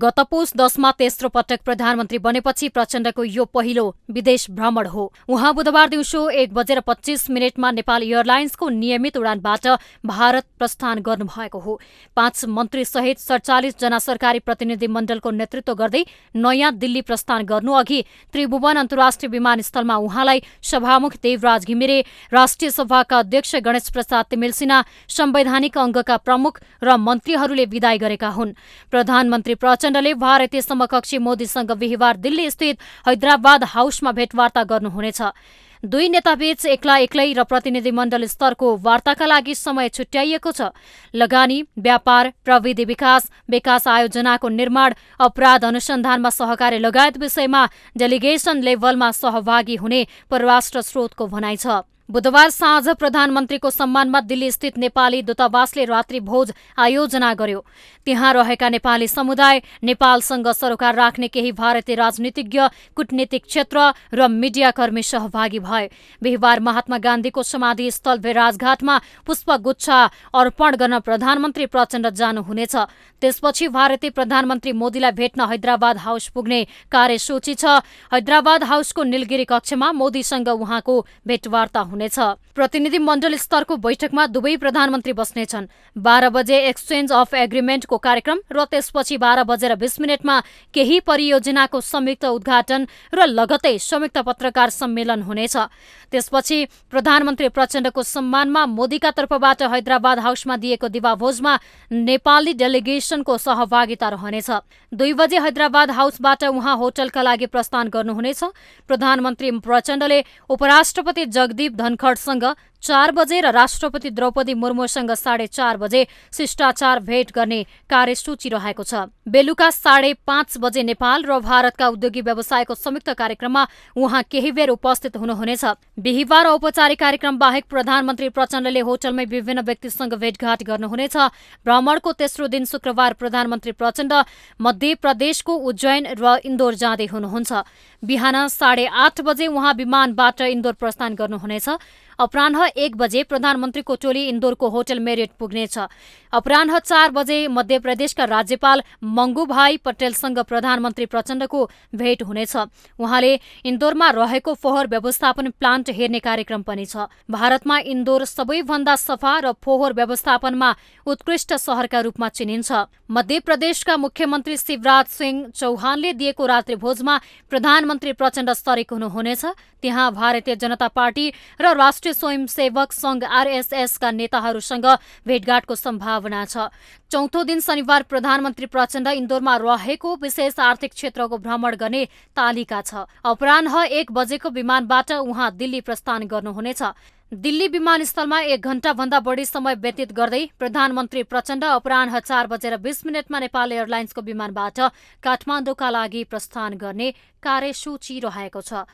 गत पौष दशमा तेस्रो पटक प्रधानमन्त्री बनेपछि प्रचण्डको यो पहिलो विदेश भ्रमण हो उहाँ बुधबार दिउँसो एक बजेर पच्चिस मिनटमा नेपाल एयरलाइन्सको नियमित उडानबाट भारत प्रस्थान गर्नुभएको हो पाँच मन्त्री सहित जना सरकारी प्रतिनिधि मण्डलको नेतृत्व गर्दै नयाँ दिल्ली प्रस्थान गर्नु अघि त्रिभुवन अन्तर्राष्ट्रिय विमानस्थलमा उहाँलाई सभामुख देवराज घिमिरे राष्ट्रिय सभाका अध्यक्ष गणेश प्रसाद तिमिलसिन्हा संवैधानिक अङ्गका प्रमुख र मन्त्रीहरूले विदाय गरेका हुन् प्रधानमन्त्री प्रचण्डले भारतीय समकक्षी मोदीसँग बिहिबार दिल्ली स्थित हैदराबाद हाउसमा भेटवार्ता गर्नुहुनेछ दुई नेताबीच एक्ला एक्लै र प्रतिनिधिमण्डल स्तरको वार्ताका लागि समय छुट्याइएको छ लगानी व्यापार प्रविधि विकास विकास आयोजनाको निर्माण अपराध अनुसन्धानमा सहकार्य लगायत विषयमा डेलिगेसन लेभलमा सहभागी हुने परराष्ट्र स्रोतको भनाइ छ बुधबार साँझ प्रधानमन्त्रीको सम्मानमा दिल्लीस्थित नेपाली दूतावासले रात्रिभोज आयोजना गर्यो त्यहाँ रहेका नेपाली समुदाय नेपालसँग सरोकार राख्ने केही भारतीय राजनीतिज्ञ कूटनीतिक क्षेत्र र मिडियाकर्मी सहभागी भए बिहिबार महात्मा गान्धीको समाधि स्थल भेराजघाटमा पुष्पगुच्छा अर्पण गर्न प्रधानमन्त्री प्रचण्ड जानुहुनेछ त्यसपछि भारतीय प्रधानमन्त्री मोदीलाई भेट्न हैदराबाद हाउस पुग्ने कार्यसूची छ हैदराबाद हाउसको निलगिरी कक्षमा मोदीसँग उहाँको भेटवार्ता हुने हुनेछ प्रतिनिधि मण्डल स्तरको बैठकमा दुवै प्रधानमन्त्री बस्नेछन् बाह्र बजे एक्सचेन्ज अफ एग्रिमेन्टको कार्यक्रम र त्यसपछि बाह्र बजेर बिस मिनटमा केही परियोजनाको संयुक्त उद्घाटन र लगतै संयुक्त पत्रकार सम्मेलन हुनेछ त्यसपछि प्रधानमन्त्री प्रचण्डको सम्मानमा मोदीका तर्फबाट हैदराबाद हाउसमा दिएको दिवाभोजमा नेपाली डेलिगेसनको सहभागिता रहनेछ दुई बजे हैदराबाद हाउसबाट उहाँ होटलका लागि प्रस्थान गर्नुहुनेछ प्रधानमन्त्री प्रचण्डले उपराष्ट्रपति जगदीप धन धनखडसँग चार बजे र राष्ट्रपति द्रौपदी मुर्मूसँग साढे चार बजे शिष्टाचार भेट गर्ने कार्यसूची रहेको छ बेलुका साढे पाँच बजे नेपाल र भारतका उद्योगी व्यवसायको संयुक्त कार्यक्रममा उहाँ केही बेर उपस्थित हुनुहुनेछ बिहिबार औपचारिक कार्यक्रम बाहेक प्रधानमन्त्री प्रचण्डले होटलमै विभिन्न व्यक्तिसँग भेटघाट गर्नुहुनेछ भ्रमणको तेस्रो दिन शुक्रबार प्रधानमन्त्री प्रचण्ड मध्य प्रदेशको उज्जैन र इन्दोर जाँदै हुनुहुन्छ बिहान साढे आठ बजे उहाँ विमानबाट इन्दोर प्रस्थान गर्नुहुनेछ अपरान्ह एक बजे प्रधानमन्त्रीको टोली इन्दोरको होटल मेरिट पुग्नेछ अपरान्ह चार बजे मध्यप्रदेशका राज्यपाल मङ्गुभाइ पटेलसँग प्रधानमन्त्री प्रचण्डको भेट हुनेछ उहाँले इन्दोरमा रहेको फोहोर व्यवस्थापन प्लान्ट हेर्ने कार्यक्रम पनि छ भारतमा इन्दोर सबैभन्दा सफा र फोहोर व्यवस्थापनमा उत्कृष्ट सहरका रूपमा चिनिन्छ मध्य प्रदेशका मुख्यमन्त्री शिवराज सिंह चौहानले दिएको रात्रिभोजमा प्रधानमन्त्री प्रचण्ड सरेको हुनुहुनेछ त्यहाँ भारतीय जनता पार्टी र राष्ट्रिय स्वयंसेवी स्वयंसेवक संघ का नेताहरूसँग भेटघाटको सम्भावना छ चौथो दिन शनिबार प्रधानमन्त्री प्रचण्ड इन्दोरमा रहेको विशेष आर्थिक क्षेत्रको भ्रमण गर्ने तालिका छ अपरान्ह एक बजेको विमानबाट उहाँ दिल्ली प्रस्थान गर्नुहुनेछ दिल्ली विमानस्थलमा एक घण्टाभन्दा बढी समय व्यतीत गर्दै प्रधानमन्त्री प्रचण्ड अपराह चार बजेर बीस मिनटमा नेपाल एयरलाइन्सको विमानबाट काठमाडौँका लागि प्रस्थान गर्ने कार्यसूची रहेको छ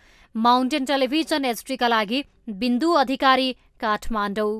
माउन्टेन टेलिभिजन एचडीका लागि बिन्दु अधिकारी काठमाडौँ